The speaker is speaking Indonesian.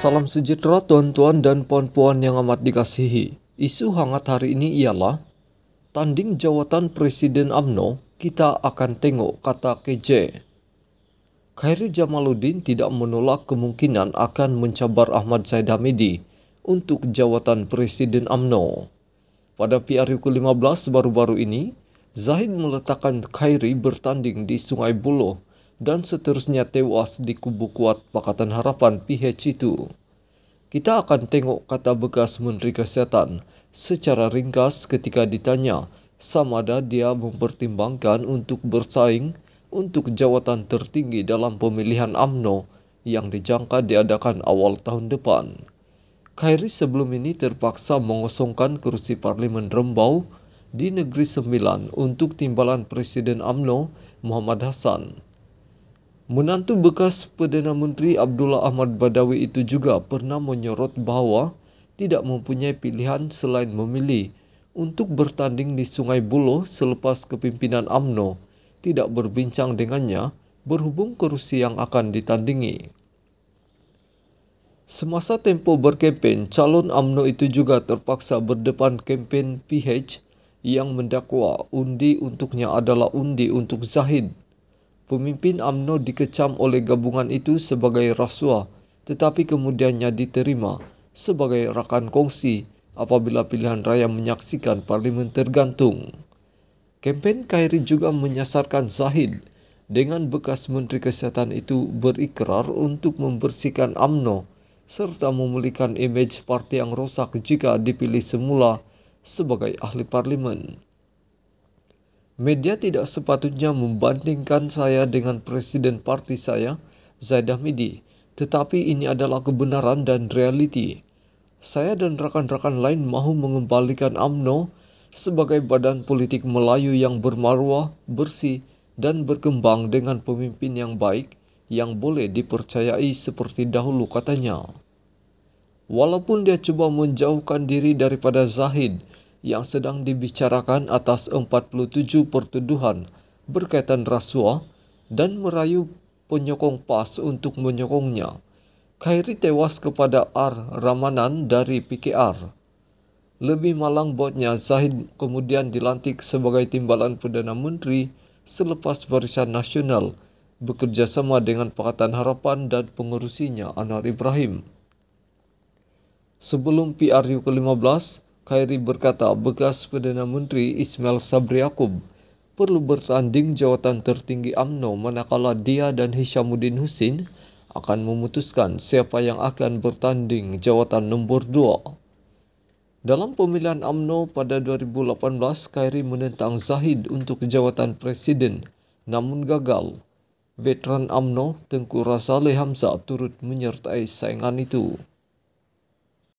Salam sejahtera tuan-tuan dan puan-puan yang amat dikasihi. Isu hangat hari ini ialah tanding jawatan Presiden AMNO, kita akan tengok kata KJ. Khairi Jamaluddin tidak menolak kemungkinan akan mencabar Ahmad Zaid Hamidi untuk jawatan Presiden AMNO. Pada PRU ke-15 baru-baru ini, Zahid meletakkan Khairi bertanding di Sungai Buloh dan seterusnya tewas di kubu kuat Pakatan Harapan PH itu. Kita akan tengok kata bekas Menteri Kesihatan secara ringkas ketika ditanya sama ada dia mempertimbangkan untuk bersaing untuk jawatan tertinggi dalam pemilihan AMNO yang dijangka diadakan awal tahun depan. Khairi sebelum ini terpaksa mengosongkan kursi parlimen Rembau di Negeri Sembilan untuk timbalan Presiden AMNO Muhammad Hasan. Menantu bekas Perdana Menteri Abdullah Ahmad Badawi itu juga pernah menyorot bahwa tidak mempunyai pilihan selain memilih untuk bertanding di Sungai Buloh selepas kepimpinan AMNO tidak berbincang dengannya berhubung kerusi yang akan ditandingi. Semasa Tempo berkempen, calon AMNO itu juga terpaksa berdepan kempen PH yang mendakwa undi untuknya adalah undi untuk Zahid Pemimpin AMNO dikecam oleh gabungan itu sebagai rasuah, tetapi kemudiannya diterima sebagai rakan kongsi apabila pilihan raya menyaksikan parlimen tergantung. Kempen Kairi juga menyasarkan Zahid dengan bekas Menteri Kesehatan itu berikrar untuk membersihkan AMNO serta memulihkan image parti yang rosak jika dipilih semula sebagai ahli parlimen. Media tidak sepatutnya membandingkan saya dengan presiden parti saya, Zaidah Midi, tetapi ini adalah kebenaran dan realiti. Saya dan rekan-rekan lain mahu mengembalikan AMNO sebagai badan politik Melayu yang bermaruah, bersih, dan berkembang dengan pemimpin yang baik yang boleh dipercayai seperti dahulu katanya. Walaupun dia cuba menjauhkan diri daripada Zahid, yang sedang dibicarakan atas 47 pertuduhan berkaitan rasuah dan merayu penyokong PAS untuk menyokongnya. Khairi tewas kepada R. Ramanan dari PKR. Lebih malang buatnya, Zahid kemudian dilantik sebagai timbalan Perdana Menteri selepas Barisan Nasional bekerjasama dengan Pakatan Harapan dan pengurusinya Anwar Ibrahim. Sebelum PRU ke-15, Khairi berkata bekas Perdana Menteri Ismail Sabri Akub perlu bertanding jawatan tertinggi AMNO manakala dia dan Hishamuddin Husin akan memutuskan siapa yang akan bertanding jawatan nombor dua. Dalam pemilihan AMNO pada 2018, Khairi menentang Zahid untuk jawatan Presiden namun gagal. Veteran AMNO Tengku Razali Hamzah turut menyertai saingan itu.